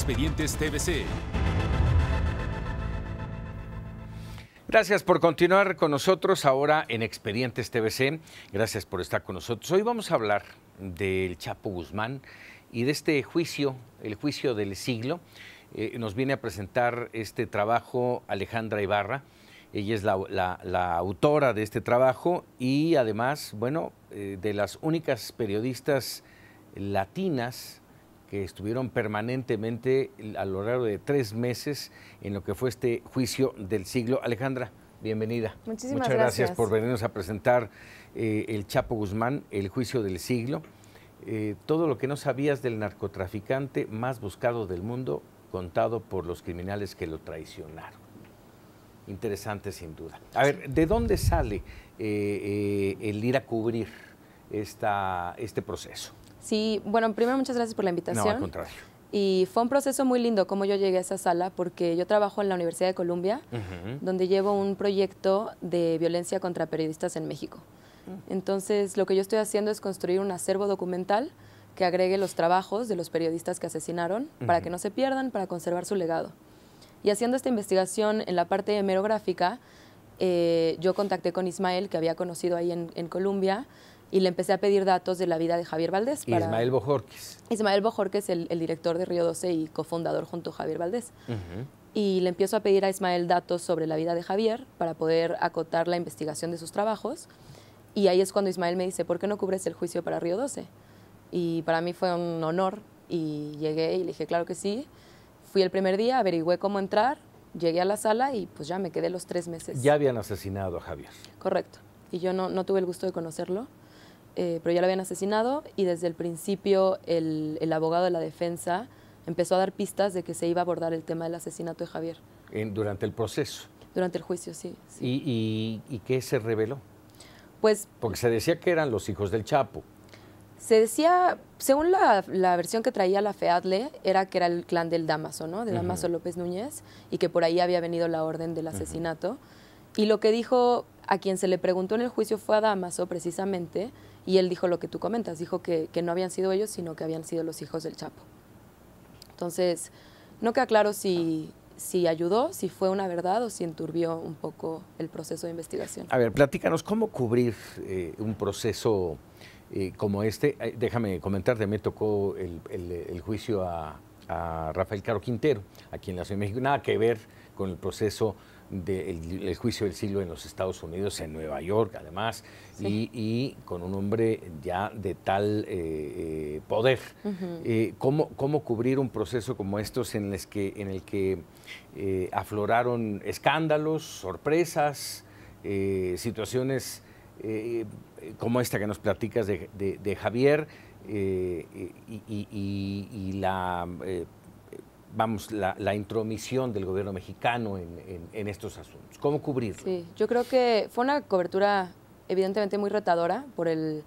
Expedientes TVC. Gracias por continuar con nosotros ahora en Expedientes TVC. Gracias por estar con nosotros. Hoy vamos a hablar del Chapo Guzmán y de este juicio, el juicio del siglo. Eh, nos viene a presentar este trabajo Alejandra Ibarra. Ella es la, autora de este trabajo y además, bueno, eh, de las únicas periodistas latinas que estuvieron permanentemente a lo largo de tres meses en lo que fue este juicio del siglo. Alejandra, bienvenida. Muchísimas Muchas gracias, por venirnos a presentar eh, el Chapo Guzmán, el juicio del siglo. Eh, todo lo que no sabías del narcotraficante más buscado del mundo, contado por los criminales que lo traicionaron. Interesante sin duda. A ver, ¿de dónde sale eh, el ir a cubrir esta, este proceso? Sí, bueno, primero muchas gracias por la invitación. No, al contrario. Y fue un proceso muy lindo cómo yo llegué a esa sala, porque yo trabajo en la Universidad de Columbia, donde llevo un proyecto de violencia contra periodistas en México. Mm. Entonces, lo que yo estoy haciendo es construir un acervo documental que agregue los trabajos de los periodistas que asesinaron para que no se pierdan, para conservar su legado. Y haciendo esta investigación en la parte hemerográfica, eh, yo contacté con Ismael, que había conocido ahí en, en Colombia, y le empecé a pedir datos de la vida de Javier Valdés. Para... Ismael Bojorquez. Ismael Bojorquez, el, el director de Río 12 y cofundador junto a Javier Valdés. Y le empiezo a pedir a Ismael datos sobre la vida de Javier para poder acotar la investigación de sus trabajos. Y ahí es cuando Ismael me dice, ¿por qué no cubres el juicio para Río 12? Y para mí fue un honor y llegué y le dije, claro que sí. Fui el primer día, averigüé cómo entrar, llegué a la sala y pues ya me quedé los tres meses. Ya habían asesinado a Javier. Correcto. Y yo no, no tuve el gusto de conocerlo eh, pero ya lo habían asesinado y desde el principio el, el, abogado de la defensa empezó a dar pistas de que se iba a abordar el tema del asesinato de Javier. durante el proceso. Durante el juicio, sí. ¿Y, y, qué se reveló? Pues... Porque se decía que eran los hijos del Chapo. Se decía, según la, la, versión que traía la FEADLE, era que era el clan del Damaso, ¿no? De Damaso López Núñez, y que por ahí había venido la orden del asesinato. Y lo que dijo a quien se le preguntó en el juicio fue a Damaso, precisamente, y él dijo lo que tú comentas, dijo que, no habían sido ellos, sino que habían sido los hijos del Chapo. Entonces, no queda claro si, ayudó, si fue una verdad o si enturbió un poco el proceso de investigación. A ver, platícanos cómo cubrir eh, un proceso eh, como este. déjame comentarte, me tocó el, el, juicio a, a, Rafael Caro Quintero, aquí en la Ciudad de México. Nada que ver con el proceso del juicio del siglo en los Estados Unidos, en Nueva York además, y, con un hombre ya de tal eh, eh, poder. Eh, ¿cómo, cubrir un proceso como estos en, que, en el que afloraron escándalos, sorpresas, situaciones como esta que nos platicas de, Javier? y, la vamos, la, la, intromisión del gobierno mexicano en, en, estos asuntos. ¿Cómo cubrirlo? Sí, yo creo que fue una cobertura evidentemente muy retadora por el,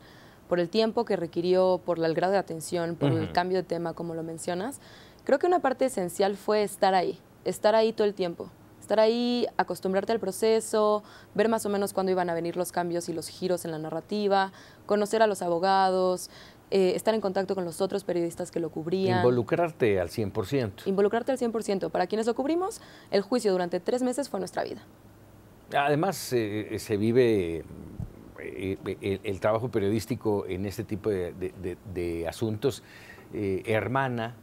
por el tiempo que requirió, por el grado de atención, por el cambio de tema, como lo mencionas. Creo que una parte esencial fue estar ahí, estar ahí todo el tiempo. Estar ahí, acostumbrarte al proceso, ver más o menos cuándo iban a venir los cambios y los giros en la narrativa, conocer a los abogados, eh, estar en contacto con los otros periodistas que lo cubrían. Involucrarte al 100%. Involucrarte al 100%. Para quienes lo cubrimos, el juicio durante tres meses fue nuestra vida. Además, eh, eh, se vive el, trabajo periodístico en este tipo de, asuntos hermana.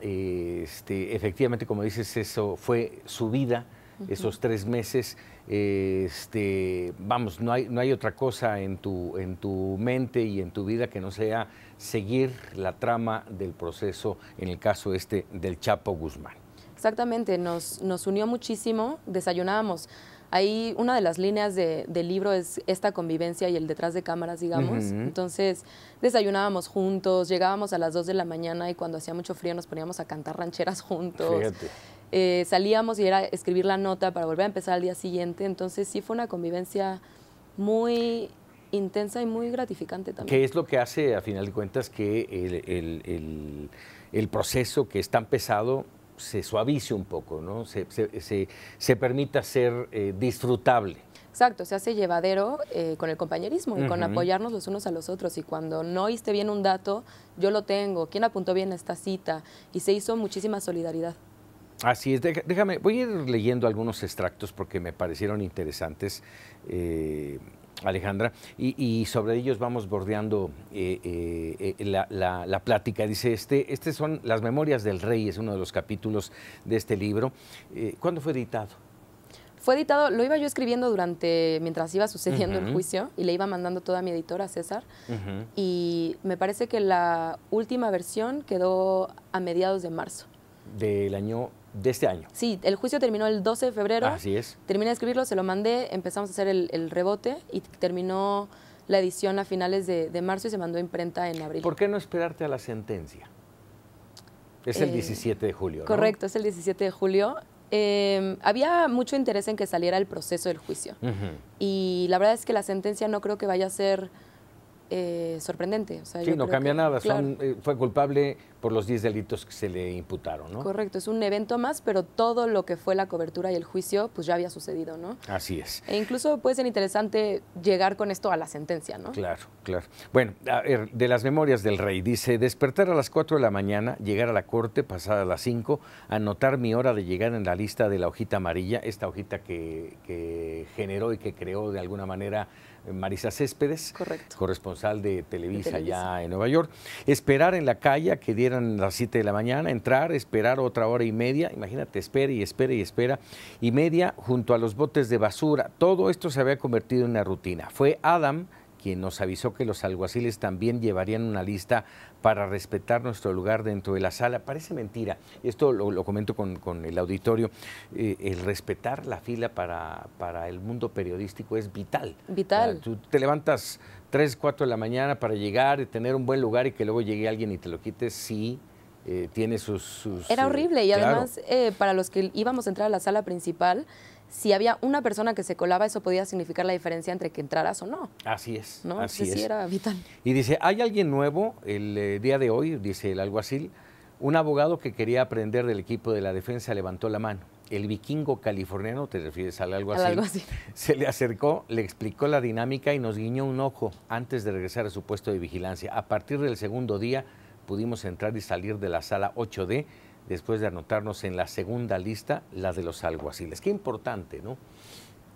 Este, efectivamente, como dices, eso fue su vida, esos tres meses este, vamos, no hay, no hay otra cosa en tu, en tu mente y en tu vida que no sea seguir la trama del proceso en el caso este del Chapo Guzmán. Exactamente, nos, unió muchísimo, desayunábamos. Ahí una de las líneas de, del libro es esta convivencia y el detrás de cámaras, digamos. Entonces desayunábamos juntos, llegábamos a las 2 de la mañana y cuando hacía mucho frío nos poníamos a cantar rancheras juntos. Eh, salíamos y era escribir la nota para volver a empezar al día siguiente. Entonces sí fue una convivencia muy intensa y muy gratificante también. ¿Qué es lo que hace, a final de cuentas, que el, proceso que es tan pesado se suavice un poco, ¿no? se, se, permita ser eh, disfrutable? Exacto, se hace llevadero eh, con el compañerismo y con apoyarnos los unos a los otros. Y cuando no oíste bien un dato, yo lo tengo. ¿Quién apuntó bien esta cita? Y se hizo muchísima solidaridad. Así es, déjame, voy a ir leyendo algunos extractos porque me parecieron interesantes. Eh, Alejandra, y, sobre ellos vamos bordeando eh, eh, eh, la, plática. Dice, este, este son Las Memorias del Rey, es uno de los capítulos de este libro. ¿Cuándo fue editado? Fue editado, lo iba yo escribiendo durante, mientras iba sucediendo el juicio, y le iba mandando toda mi editora, César, y me parece que la última versión quedó a mediados de marzo. Del año de este año. Sí, el juicio terminó el 12 de febrero. Así es. Terminé de escribirlo, se lo mandé, empezamos a hacer el, rebote y terminó la edición a finales de, marzo y se mandó a imprenta en abril. ¿Por qué no esperarte a la sentencia? Es el 17 eh, de julio. Correcto, es el 17 de julio. Em, había mucho interés en que saliera el proceso del juicio. Y la verdad es que la sentencia no creo que vaya a ser eh, sorprendente. sí, no cambia nada. Eh, fue culpable por los 10 delitos que se le imputaron, ¿no? Correcto, es un evento más, pero todo lo que fue la cobertura y el juicio, pues ya había sucedido, ¿no? Así es. E incluso puede ser interesante llegar con esto a la sentencia, ¿no? Claro, claro. Bueno, de las memorias del rey, dice, despertar a las 4 de la mañana, llegar a la corte, pasada a las 5, anotar mi hora de llegar en la lista de la hojita amarilla, esta hojita que, generó y que creó de alguna manera eh, Marisa Céspedes, Correcto. corresponsal de Televisa, allá en Nueva York, esperar en la calle a que diera eran las 7 de la mañana, entrar, esperar otra hora y media, imagínate, espera y espera y espera, y media junto a los botes de basura. Todo esto se había convertido en una rutina. Fue Adam quien nos avisó que los alguaciles también llevarían una lista para respetar nuestro lugar dentro de la sala. Parece mentira, esto lo, comento con, el auditorio, eh, el respetar la fila para, para el mundo periodístico es vital. Vital. tú te levantas 3, 4 de la mañana para llegar y tener un buen lugar y que luego llegue alguien y te lo quite, sí. Eh, tiene sus, Era eh, horrible y además eh, para los que íbamos a entrar a la sala principal, si había una persona que se colaba, eso podía significar la diferencia entre que entraras o no. Así es. Así era vital. Y dice, hay alguien nuevo el día de hoy, dice el alguacil, un abogado que quería aprender del equipo de la defensa levantó la mano el vikingo californiano, te refieres a algo así, se le acercó, le explicó la dinámica y nos guiñó un ojo antes de regresar a su puesto de vigilancia. A partir del segundo día pudimos entrar y salir de la sala 8D después de anotarnos en la segunda lista, la de los alguaciles. Qué importante, ¿no?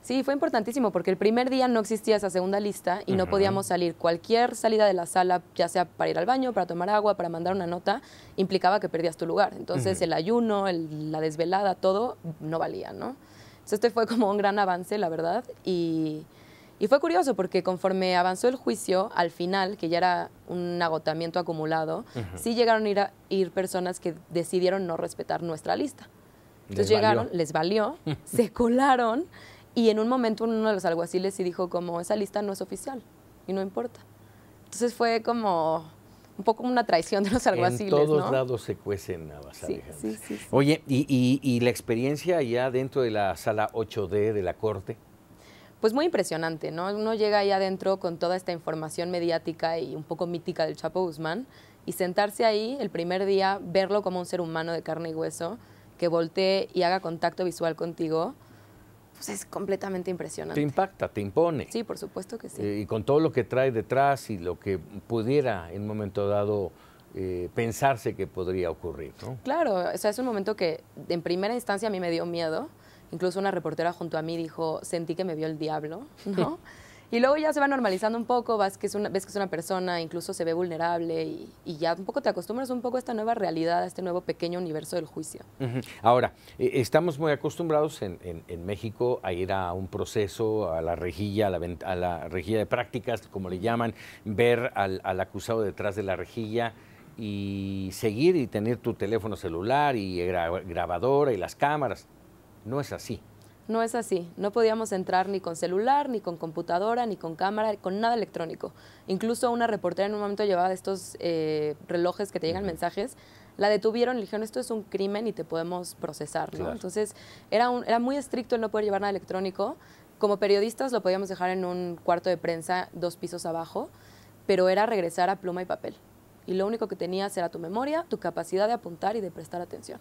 Sí, fue importantísimo porque el primer día no existía esa segunda lista y no podíamos salir. Cualquier salida de la sala, ya sea para ir al baño, para tomar agua, para mandar una nota, implicaba que perdías tu lugar. Entonces el ayuno, la desvelada, todo no valía, ¿no? Entonces este fue como un gran avance, la verdad. Y, fue curioso porque conforme avanzó el juicio, al final, que ya era un agotamiento acumulado, sí llegaron a ir, personas que decidieron no respetar nuestra lista. Entonces llegaron, les valió, se colaron y en un momento uno de los alguaciles sí dijo como, esa lista no es oficial y no importa. Entonces fue como un poco una traición de los alguaciles. En todos lados se cuecen a sí, sí, Oye, ¿y, y, la experiencia allá dentro de la sala 8D de la Corte? Pues muy impresionante, ¿no? Uno llega ahí adentro con toda esta información mediática y un poco mítica del Chapo Guzmán y sentarse ahí el primer día, verlo como un ser humano de carne y hueso, que voltee y haga contacto visual contigo, pues, es completamente impresionante. Te impacta, te impone. Sí, por supuesto que sí. Eh, y con todo lo que trae detrás y lo que pudiera en un momento dado eh, pensarse que podría ocurrir. ¿no? Claro, o sea, es un momento que en primera instancia a mí me dio miedo. Incluso una reportera junto a mí dijo, sentí que me vio el diablo, ¿no? Y luego ya se va normalizando un poco, vas que es una, ves que es una persona, incluso se ve vulnerable y, ya un poco te acostumbras un poco a esta nueva realidad, a este nuevo pequeño universo del juicio. Ahora, e, estamos muy acostumbrados en, México a ir a un proceso, a la rejilla, a la, a la rejilla de prácticas, como le llaman, ver al, acusado detrás de la rejilla y seguir y tener tu teléfono celular y grabadora y las cámaras. No es así. No es así, no podíamos entrar ni con celular, ni con computadora, ni con cámara, con nada electrónico. Incluso una reportera en un momento llevaba estos eh, relojes que te llegan mensajes, la detuvieron y le dijeron, esto es un crimen y te podemos procesar. Entonces era, era muy estricto el no poder llevar nada electrónico. Como periodistas lo podíamos dejar en un cuarto de prensa dos pisos abajo, pero era regresar a pluma y papel. Y lo único que tenías era tu memoria, tu capacidad de apuntar y de prestar atención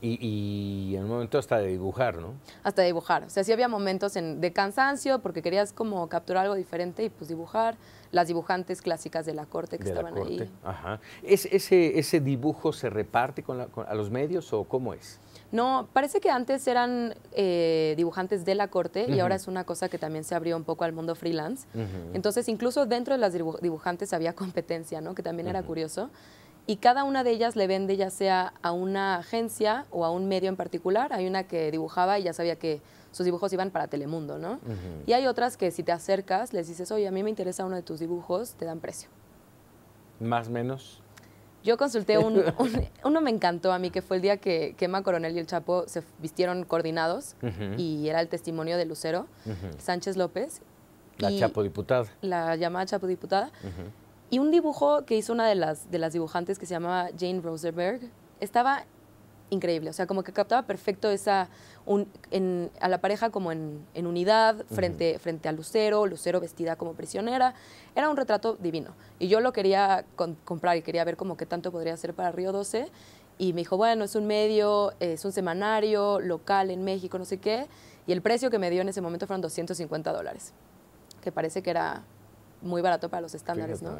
y, y, en un momento hasta de dibujar, ¿no? Hasta dibujar. O sea, sí había momentos en, de cansancio porque querías como capturar algo diferente y pues dibujar las dibujantes clásicas de la corte que estaban ahí. Ajá. ¿Es, ese, dibujo se reparte con, a los medios o cómo es? No, parece que antes eran eh, dibujantes de la corte y ahora es una cosa que también se abrió un poco al mundo freelance. Entonces, incluso dentro de las dibujantes había competencia, ¿no? Que también era curioso y cada una de ellas le vende ya sea a una agencia o a un medio en particular. Hay una que dibujaba y ya sabía que sus dibujos iban para Telemundo, ¿no? Y hay otras que si te acercas, les dices, oye, a mí me interesa uno de tus dibujos, te dan precio. ¿Más menos? Yo consulté uno, uno me encantó a mí, que fue el día que, que Coronel y el Chapo se vistieron coordinados y era el testimonio de Lucero Sánchez López. La Chapo diputada. La llamada Chapo diputada. Y un dibujo que hizo una de las, de las dibujantes que se llamaba Jane Rosenberg estaba increíble, o sea, como que captaba perfecto esa a la pareja como en, en unidad, frente, frente a Lucero, Lucero vestida como prisionera, era un retrato divino. Y yo lo quería comprar y quería ver como qué tanto podría ser para Río 12. Y me dijo, bueno, es un medio, es un semanario local en México, no sé qué. Y el precio que me dio en ese momento fueron 250 dólares, que parece que era muy barato para los estándares, ¿no?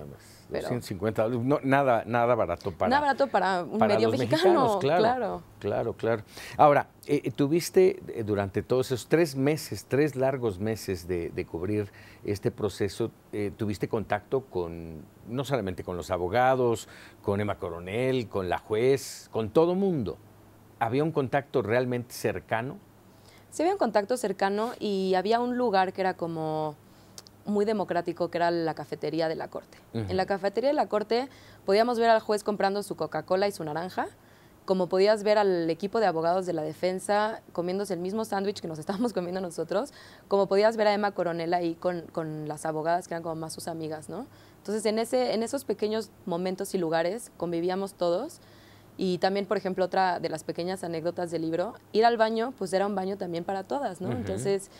Pero, 150 nada, nada barato para... Nada barato para un medio mexicano, claro, claro, claro. Ahora, eh, eh, tuviste eh, durante todos esos tres meses, tres largos meses de, cubrir este proceso, tuviste contacto con, no solamente con los abogados, con Emma Coronel, con la juez, con todo mundo. ¿Había un contacto realmente cercano? Sí había un contacto cercano y había un lugar que era como muy democrático que era la cafetería de la corte. En la cafetería de la corte podíamos ver al juez comprando su Coca-Cola y su naranja, como podías ver al equipo de abogados de la defensa comiéndose el mismo sándwich que nos estábamos comiendo nosotros, como podías ver a Emma Coronel ahí con, con, las abogadas que eran como más sus amigas, ¿no? Entonces en, ese, en esos pequeños momentos y lugares convivíamos todos. Y también, por ejemplo, otra de las pequeñas anécdotas del libro, ir al baño, pues era un baño también para todas, ¿no? Entonces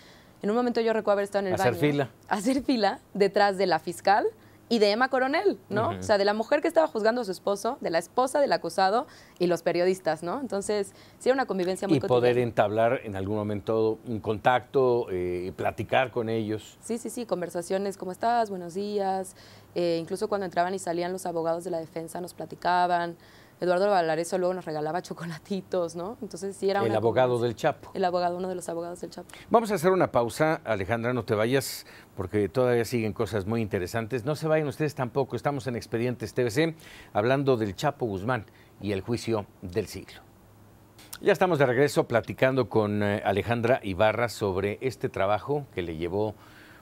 en un momento yo recuerdo haber estado en el baño. Hacer fila. Hacer fila detrás de la fiscal y de Emma Coronel, ¿no? O sea, de la mujer que estaba juzgando a su esposo, de la esposa del acusado y los periodistas, ¿no? Entonces, sí era una convivencia muy Y poder entablar en algún momento un contacto, eh, platicar con ellos. Sí, sí, sí, conversaciones, ¿cómo estás? Buenos días. Eh, incluso cuando entraban y salían los abogados de la defensa nos platicaban. Eduardo Valareso luego nos regalaba chocolatitos, ¿no? Entonces sí era... El abogado del Chapo. El abogado, uno de los abogados del Chapo. Vamos a hacer una pausa, Alejandra, no te vayas, porque todavía siguen cosas muy interesantes. No se vayan ustedes tampoco, estamos en Expedientes TVC hablando del Chapo Guzmán y el juicio del siglo. Ya estamos de regreso platicando con eh, Alejandra Ibarra sobre este trabajo que le llevó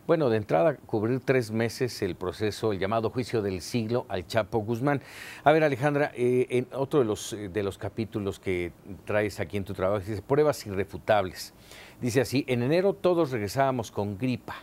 bueno, de entrada, cubrir tres meses el proceso, el llamado juicio del siglo al Chapo Guzmán. A ver, Alejandra, eh, en otro de los, eh, de los capítulos que traes aquí en tu trabajo, dice pruebas irrefutables. Dice así, en enero todos regresábamos con gripa,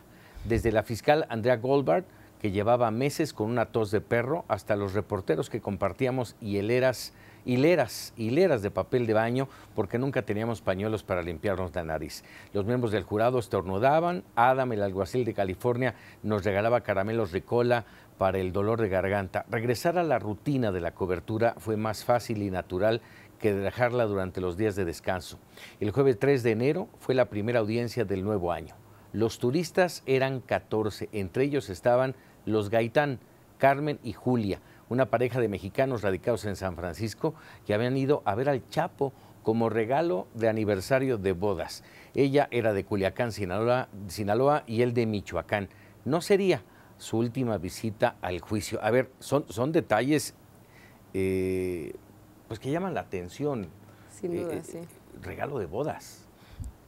desde la fiscal Andrea Goldberg, que llevaba meses con una tos de perro, hasta los reporteros que compartíamos y eras hileras, hileras de papel de baño porque nunca teníamos pañuelos para limpiarnos la nariz. Los miembros del jurado estornudaban, Adam, el alguacil de California, nos regalaba caramelos Ricola para el dolor de garganta. Regresar a la rutina de la cobertura fue más fácil y natural que dejarla durante los días de descanso. El jueves 3 de enero fue la primera audiencia del nuevo año. Los turistas eran 14, entre ellos estaban los Gaitán, Carmen y Julia una pareja de mexicanos radicados en San Francisco que habían ido a ver al Chapo como regalo de aniversario de bodas. Ella era de Culiacán, Sinaloa, y él de Michoacán. No sería su última visita al juicio. A ver, son, son detalles eh, pues que llaman la atención. Eh, eh, sí. Regalo de bodas.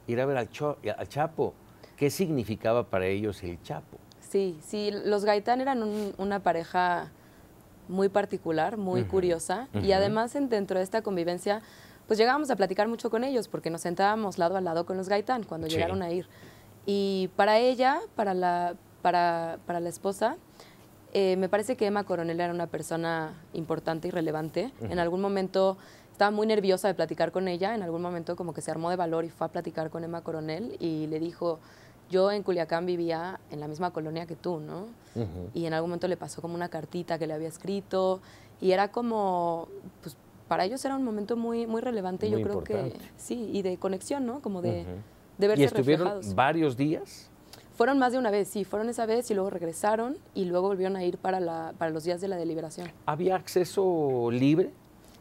Ir a ver al, al Chapo. ¿Qué significaba para ellos el Chapo? Sí, sí, los Gaitán eran una pareja muy particular, muy curiosa, y además dentro de esta convivencia, pues llegábamos a platicar mucho con ellos, porque nos sentábamos lado a lado con los Gaitán cuando llegaron a ir. Y para ella, para la, para, para la esposa, eh, me parece que Emma Coronel era una persona importante y relevante. En algún momento estaba muy nerviosa de platicar con ella, en algún momento como que se armó de valor y fue a platicar con Emma Coronel y le dijo, yo en Culiacán vivía en la misma colonia que tú, ¿no? Y en algún momento le pasó como una cartita que le había escrito y era como, pues para ellos era un momento muy, muy relevante, yo creo que sí, y de conexión, ¿no? Como de, de verse ¿Y estuvieron varios días? Fueron más de una vez, sí, fueron esa vez y luego regresaron y luego volvieron a ir para, la, para los días de la deliberación. ¿Había acceso libre?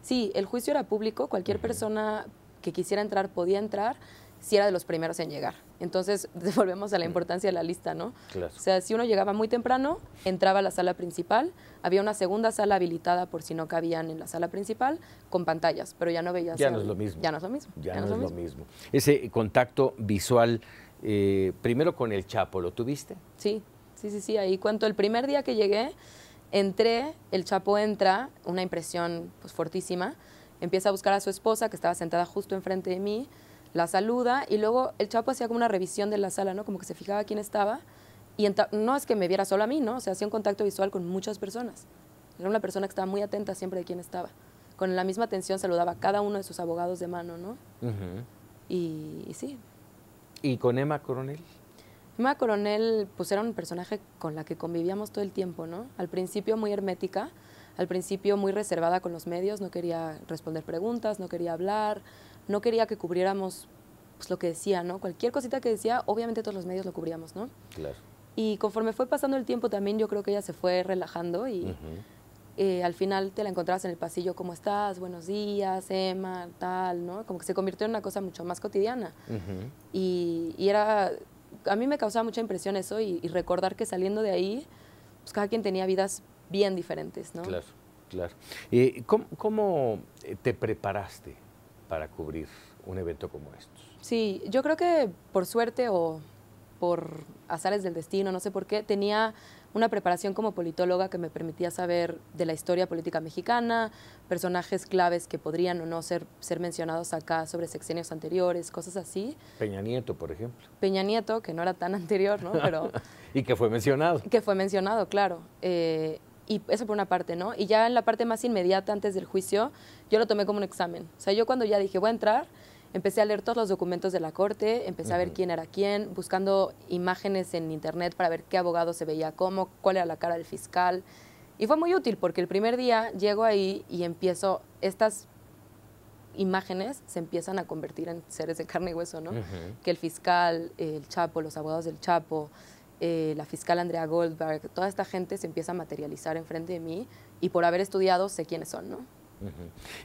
Sí, el juicio era público, cualquier persona que quisiera entrar podía entrar si era de los primeros en llegar. Entonces, volvemos a la mm. importancia de la lista, ¿no? Claro. O sea, si uno llegaba muy temprano, entraba a la sala principal, había una segunda sala habilitada por si no cabían en la sala principal, con pantallas, pero ya no veías... Ya no es lo mismo. Ya no es lo mismo. Ya, no, es lo mismo. Ese contacto visual, eh, primero con el Chapo, ¿lo tuviste? Sí, sí, sí, sí. Ahí cuanto el primer día que llegué, entré, el Chapo entra, una impresión pues, fortísima, empieza a buscar a su esposa, que estaba sentada justo enfrente de mí, la saluda y luego el Chapo hacía como una revisión de la sala, ¿no? Como que se fijaba quién estaba y no es que me viera solo a mí, ¿no? O sea, hacía un contacto visual con muchas personas. Era una persona que estaba muy atenta siempre de quién estaba. Con la misma atención saludaba a cada uno de sus abogados de mano, ¿no? y, y, sí. ¿Y con Emma Coronel? Emma Coronel, pues era un personaje con la que convivíamos todo el tiempo, ¿no? Al principio muy hermética, al principio muy reservada con los medios, no quería responder preguntas, no quería hablar, no quería que cubriéramos pues, lo que decía, ¿no? Cualquier cosita que decía, obviamente todos los medios lo cubríamos, ¿no? Claro. Y conforme fue pasando el tiempo también yo creo que ella se fue relajando y eh, al final te la encontrabas en el pasillo, ¿cómo estás? Buenos días, Emma, tal, ¿no? Como que se convirtió en una cosa mucho más cotidiana. y, era, a mí me causaba mucha impresión eso y, recordar que saliendo de ahí, pues cada quien tenía vidas bien diferentes, ¿no? Claro, claro. ¿Y eh, ¿Cómo eh, te preparaste para cubrir un evento como estos? Sí, yo creo que por suerte o por azares del destino, no sé por qué, tenía una preparación como politóloga que me permitía saber de la historia política mexicana, personajes claves que podrían o no ser, mencionados acá sobre sexenios anteriores, cosas así. Peña Nieto, por ejemplo. Peña Nieto, que no era tan anterior, ¿no? Pero, y que fue mencionado. Que fue mencionado, claro. Eh, y eso por una parte, ¿no? Y ya en la parte más inmediata, antes del juicio, yo lo tomé como un examen. O sea, yo cuando ya dije, voy a entrar, empecé a leer todos los documentos de la corte, empecé a ver quién era quién, buscando imágenes en internet para ver qué abogado se veía cómo, cuál era la cara del fiscal. Y fue muy útil porque el primer día llego ahí y empiezo, estas imágenes se empiezan a convertir en seres de carne y hueso, ¿no? Que el fiscal, el Chapo, los abogados del Chapo, eh, la fiscal Andrea Goldberg, toda esta gente se empieza a materializar enfrente de mí y por haber estudiado sé quiénes son, ¿no?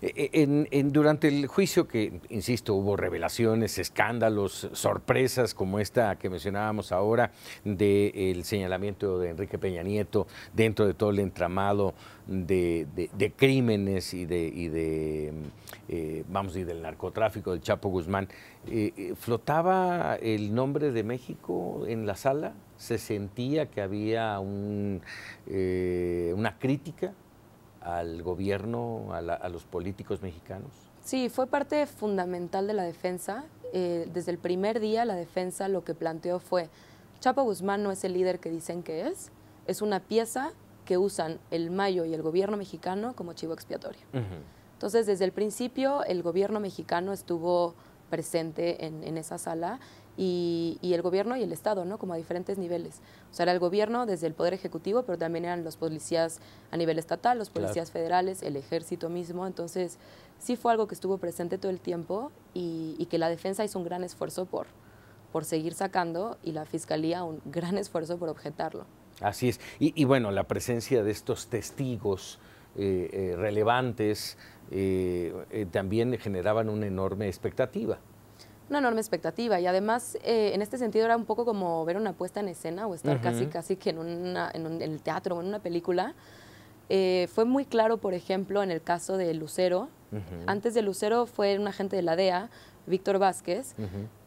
E, e, en, durante el juicio, que, insisto, hubo revelaciones, escándalos, sorpresas como esta que mencionábamos ahora del señalamiento de Enrique Peña Nieto dentro de todo el entramado de, crímenes y de, de eh, vamos, y del narcotráfico del Chapo Guzmán, eh, eh, ¿flotaba el nombre de México en la sala? ¿Se sentía que había un, una crítica? al gobierno, a, los políticos mexicanos? Sí, fue parte fundamental de la defensa. Eh, desde el primer día la defensa lo que planteó fue, Chapo Guzmán no es el líder que dicen que es, es una pieza que usan el Mayo y el gobierno mexicano como chivo expiatorio. Entonces, desde el principio, el gobierno mexicano estuvo presente en, esa sala y, el gobierno y el Estado, ¿no? Como a diferentes niveles. O sea, era el gobierno desde el Poder Ejecutivo, pero también eran los policías a nivel estatal, los policías federales, el ejército mismo. Entonces, sí fue algo que estuvo presente todo el tiempo y, que la defensa hizo un gran esfuerzo por, por seguir sacando y la fiscalía un gran esfuerzo por objetarlo. Así es. Y, bueno, la presencia de estos testigos eh, eh, relevantes eh, eh, también generaban una enorme expectativa. Una enorme expectativa y además eh, en este sentido era un poco como ver una puesta en escena o estar casi casi que en, un, en, el teatro o en una película. fue muy claro, por ejemplo, en el caso de Lucero. Antes de Lucero fue un agente de la DEA, Víctor Vázquez,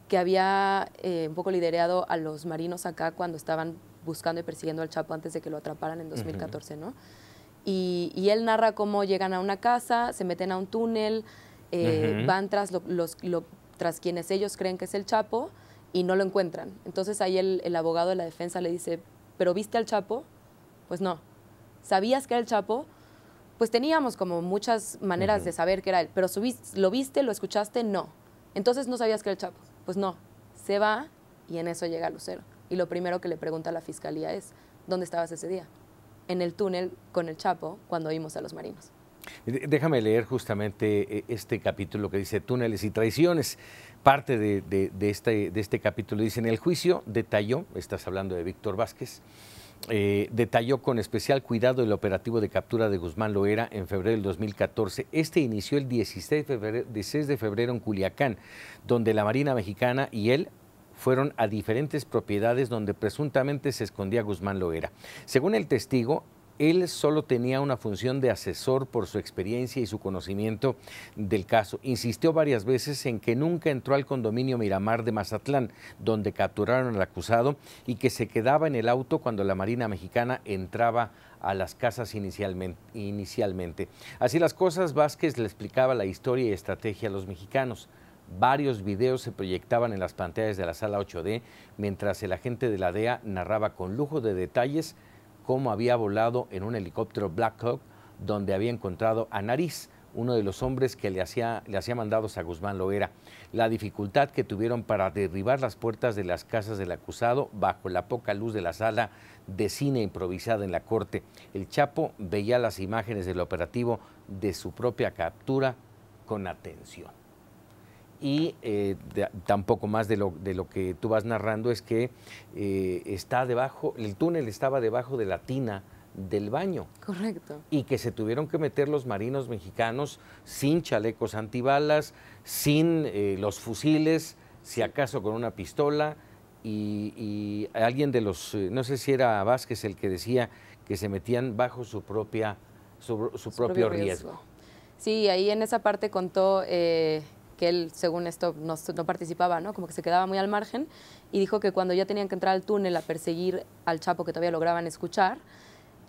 que había un poco liderado a los marinos acá cuando estaban buscando y persiguiendo al Chapo antes de que lo atraparan en 2014, ¿no? Y, él narra cómo llegan a una casa, se meten a un túnel, eh, van tras, quienes ellos creen que es el Chapo y no lo encuentran. Entonces ahí el, abogado de la defensa le dice, ¿pero viste al Chapo? Pues no. ¿Sabías que era el Chapo? Pues teníamos como muchas maneras de saber que era él, pero lo viste, lo escuchaste, no. Entonces no sabías que era el Chapo. Pues no. Se va y en eso llega Lucero. Y lo primero que le pregunta a la fiscalía es, ¿dónde estabas ese día? en el túnel con el Chapo cuando vimos a los marinos. Déjame leer justamente eh, este capítulo que dice túneles y traiciones. Parte de, este, de este, capítulo dice, en el juicio detalló, estás hablando de Víctor Vázquez, eh, detalló con especial cuidado el operativo de captura de Guzmán Loera en febrero del 2014. Este inició el 16 de febrero en Culiacán, donde la Marina Mexicana y él fueron a diferentes propiedades donde presuntamente se escondía Guzmán Loera. Según el testigo, él solo tenía una función de asesor por su experiencia y su conocimiento del caso. Insistió varias veces en que nunca entró al condominio Miramar de Mazatlán, donde capturaron al acusado, y que se quedaba en el auto cuando la Marina Mexicana entraba a las casas inicialmente, Así las cosas, Vázquez le explicaba la historia y estrategia a los mexicanos. Varios videos se proyectaban en las pantallas de la sala 8D mientras el agente de la DEA narraba con lujo de detalles cómo había volado en un helicóptero Black Hawk donde había encontrado a Nariz, uno de los hombres que le hacía, le hacía mandados a Guzmán Loera, la dificultad que tuvieron para derribar las puertas de las casas del acusado bajo la poca luz de la sala de cine improvisada en la corte. El Chapo veía las imágenes del operativo de su propia captura con atención y eh, tampoco más de lo, de lo, que tú vas narrando es que eh, está debajo, el túnel estaba debajo de la tina del baño. Correcto. Y que se tuvieron que meter los marinos mexicanos sin chalecos antibalas, sin eh, los fusiles, si acaso con una pistola. Y, alguien de los, no sé si era Vázquez el que decía que se metían bajo su propia, su, propio, riesgo. Sí, ahí en esa parte contó que él, según esto, no, participaba, ¿no? Como que se quedaba muy al margen y dijo que cuando ya tenían que entrar al túnel a perseguir al Chapo que todavía lograban escuchar,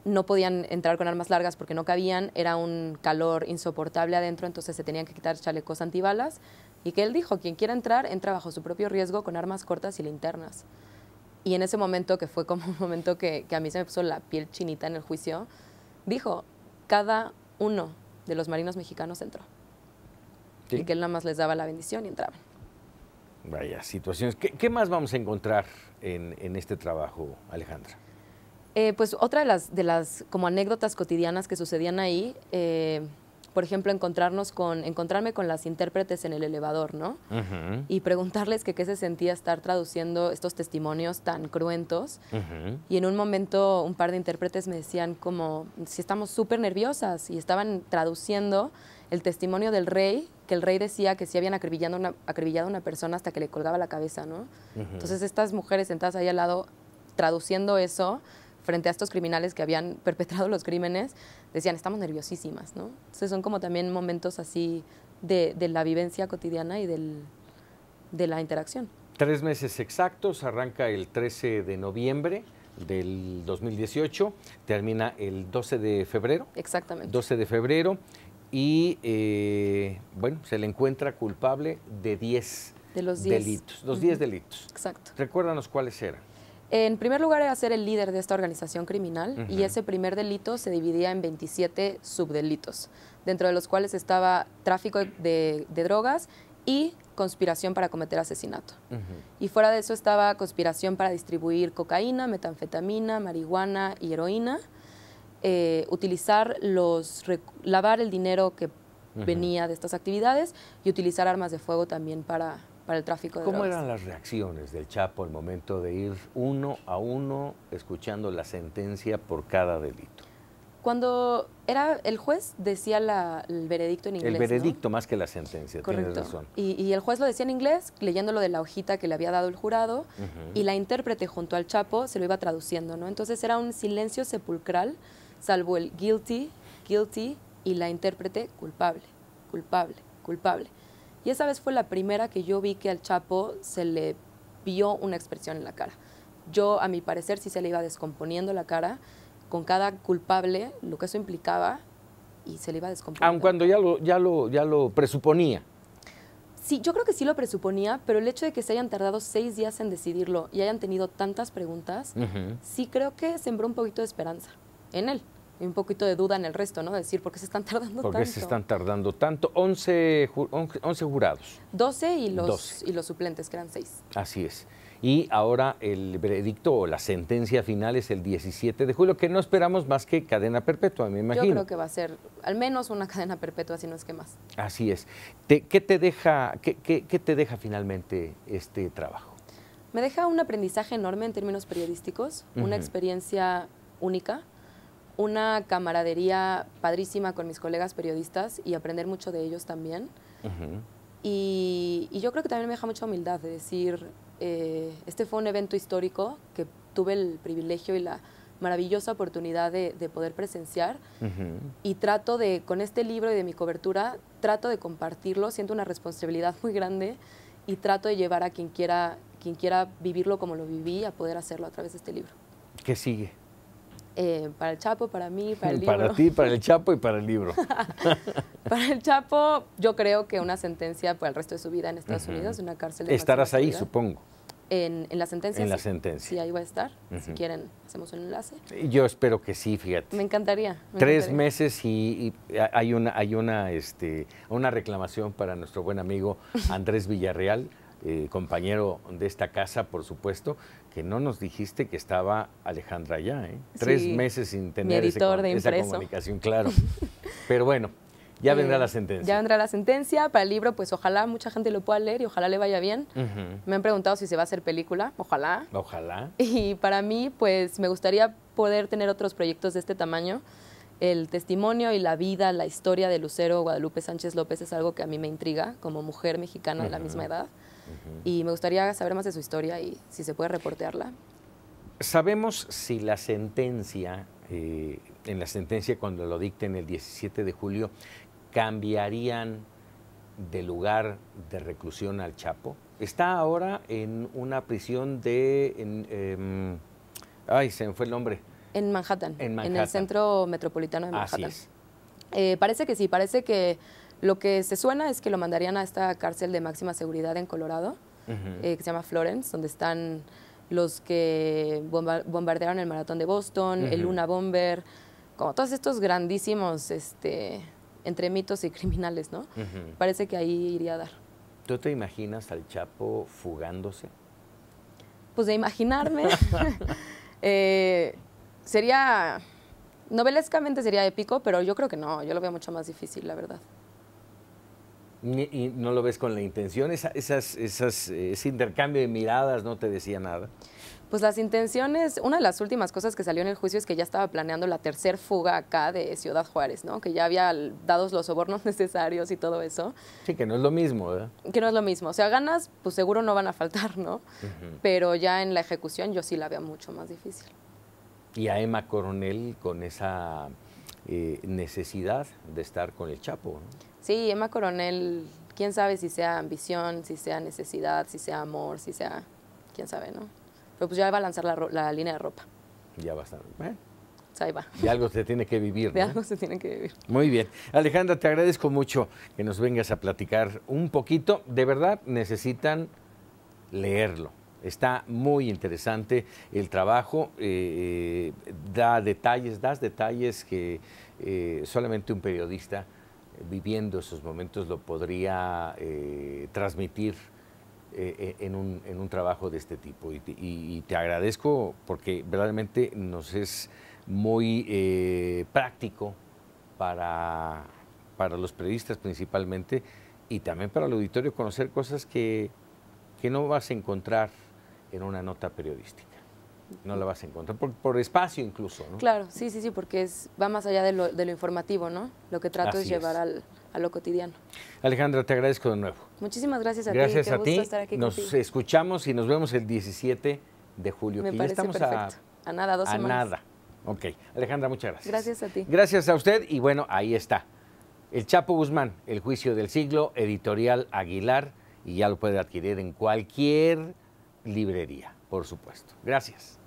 no podían entrar con armas largas porque no cabían, era un calor insoportable adentro, entonces se tenían que quitar chalecos antibalas y que él dijo, quien quiera entrar, entra bajo su propio riesgo con armas cortas y linternas. Y en ese momento, que fue como un momento que a mí se me puso la piel chinita en el juicio, dijo, cada uno de los marinos mexicanos entró. Y que él nada más les daba la bendición y entraban. Vaya, situaciones. ¿Qué, más vamos a encontrar en, este trabajo, Alejandra? Eh, pues otra de las, de las como anécdotas cotidianas que sucedían ahí, eh, por ejemplo, encontrarnos con, encontrarme con las intérpretes en el elevador, ¿no? Y preguntarles que qué se sentía estar traduciendo estos testimonios tan cruentos. Y en un momento un par de intérpretes me decían como, si estamos súper nerviosas y estaban traduciendo el testimonio del rey, que el rey decía que sí habían acribillado una, una persona hasta que le colgaba la cabeza, ¿no? Entonces estas mujeres sentadas ahí al lado traduciendo eso frente a estos criminales que habían perpetrado los crímenes, decían, estamos nerviosísimas, ¿no? Entonces son como también momentos así de, de la vivencia cotidiana y del, de la interacción. Tres meses exactos, arranca el 13 de noviembre del 2018, termina el 12 de febrero. Exactamente. 12 de febrero y eh, bueno, se le encuentra culpable de 10 de delitos. Los 10 delitos. Exacto. Recuérdanos cuáles eran. En primer lugar era ser el líder de esta organización criminal y ese primer delito se dividía en 27 subdelitos, dentro de los cuales estaba tráfico de, drogas y conspiración para cometer asesinato. Y fuera de eso estaba conspiración para distribuir cocaína, metanfetamina, marihuana y heroína. Eh, utilizar los, lavar el dinero que venía de estas actividades y utilizar armas de fuego también para, el tráfico de ¿Cómo eran las reacciones del Chapo al momento de ir uno a uno escuchando la sentencia por cada delito? Cuando era el juez decía la, el veredicto en inglés. El veredicto más que la sentencia, Correcto. razón. Y, el juez lo decía en inglés, leyéndolo de la hojita que le había dado el jurado, y la intérprete junto al Chapo se lo iba traduciendo, ¿no? Entonces era un silencio sepulcral salvo el guilty, guilty y la intérprete culpable, culpable, culpable. Y esa vez fue la primera que yo vi que al Chapo se le vio una expresión en la cara. Yo, a mi parecer, sí se le iba descomponiendo la cara con cada culpable, lo que eso implicaba, y se le iba descomponiendo. Aun cuando ya lo, ya lo, ya lo presuponía. Sí, yo creo que sí lo presuponía, pero el hecho de que se hayan tardado seis días en decidirlo y hayan tenido tantas preguntas, sí creo que sembró un poquito de esperanza en él y un poquito de duda en el resto, ¿no? Decir, ¿por qué se están tardando tanto? ¿Por qué se están tardando tanto? 11, jurados. 12 y, los, y los suplentes, que eran 6. Así es. Y ahora el veredicto o la sentencia final es el 17 de julio, que no esperamos más que cadena perpetua, me imagino. Yo creo que va a ser al menos una cadena perpetua, si no es que más. Así es. qué, te deja, te deja finalmente este trabajo? Me deja un aprendizaje enorme en términos periodísticos, una experiencia única una camaradería padrísima con mis colegas periodistas y aprender mucho de ellos también. y, yo creo que también me deja mucha humildad de decir, eh, este fue un evento histórico que tuve el privilegio y la maravillosa oportunidad de, poder presenciar y trato de, con este libro y de mi cobertura, trato de compartirlo, siento una responsabilidad muy grande y trato de llevar a quien quiera, quien quiera vivirlo como lo viví, a poder hacerlo a través de este libro. ¿Qué sigue? Eh, para el Chapo, para mí, para el libro. Para ti, para el Chapo y para el libro. para el Chapo, yo creo que una sentencia para el resto de su vida en Estados Unidos, una cárcel. De Estarás ahí, supongo. En, la sentencia. En la sentencia. Sí, ahí va a estar. Si quieren, hacemos un enlace. Yo espero que sí, fíjate. Me encantaría. Tres meses y, hay una, hay una, este, una reclamación para nuestro buen amigo Andrés Villarreal. Eh, compañero de esta casa, por supuesto, que no nos dijiste que estaba Alejandra ya, ¿eh? Tres meses sin tener esa comunicación, claro. Pero bueno, ya eh, vendrá la sentencia. Ya vendrá la sentencia para el libro, pues ojalá mucha gente lo pueda leer y ojalá le vaya bien. Me han preguntado si se va a hacer película, ojalá. Ojalá. Y para mí, pues me gustaría poder tener otros proyectos de este tamaño. El testimonio y la vida, la historia de Lucero Guadalupe Sánchez López es algo que a mí me intriga como mujer mexicana de la misma edad. Y me gustaría saber más de su historia y si se puede reportearla. Sabemos si la sentencia, eh, en la sentencia cuando lo dicten el 17 de julio, cambiarían de lugar de reclusión al Chapo. Está ahora en una prisión de... Em, ay, se me fue el nombre. En Manhattan, en el centro metropolitano de Manhattan. Eh, parece que sí, parece que lo que se suena es que lo mandarían a esta cárcel de máxima seguridad en Colorado, eh, que se llama Florence, donde están los que bombardearon el maratón de Boston, el Luna Bomber, como todos estos grandísimos este, entre mitos y criminales, ¿no? Parece que ahí iría a dar. ¿Tú te imaginas al Chapo fugándose? Pues de imaginarme. Eh, sería. Novelescamente sería épico, pero yo creo que no, yo lo veo mucho más difícil, la verdad. Y no lo ves con la intención, esas, esas, eh, ese intercambio de miradas no te decía nada. Pues las intenciones, una de las últimas cosas que salió en el juicio es que ya estaba planeando la tercer fuga acá de Ciudad Juárez, ¿no? Que ya había dados los sobornos necesarios y todo eso. Sí, que no es lo mismo, Que no es lo mismo. O sea, ganas, pues seguro no van a faltar, ¿no? Pero ya en la ejecución yo sí la veo mucho más difícil. Y a Emma Coronel con esa eh, necesidad de estar con el Chapo. Sí, Emma Coronel, quién sabe si sea ambición, si sea necesidad, si sea amor, si sea, quién sabe, ¿no? Pero pues ya va a lanzar la, la línea de ropa. Ya va a estar. ¿eh? Ahí va. De algo se tiene que vivir. algo se tiene que vivir. Muy bien. Alejandra, te agradezco mucho que nos vengas a platicar un poquito. De verdad, necesitan leerlo. Está muy interesante el trabajo, eh, eh, da detalles, das detalles que eh, solamente un periodista viviendo esos momentos lo podría transmitir en un, trabajo de este tipo. Y te, agradezco porque verdaderamente nos es muy práctico para, los periodistas principalmente y también para el auditorio conocer cosas que no vas a encontrar en una nota periodística. No la vas a encontrar, por, espacio incluso, ¿no? Claro, sí, sí, sí, porque es, va más allá de lo, informativo, ¿no? Lo que trato es llevar a lo cotidiano. Alejandra, te agradezco de nuevo. Muchísimas gracias a gracias ti. Gracias a ti. Estar nos escuchamos y nos vemos el 17 de julio. Me estamos perfecto. A, a, nada, dos a nada. Ok. Alejandra, muchas gracias. Gracias a ti. Gracias a usted y bueno, ahí está. El Chapo Guzmán, El Juicio del Siglo, editorial Aguilar, y ya lo puede adquirir en cualquier librería, por supuesto. Gracias.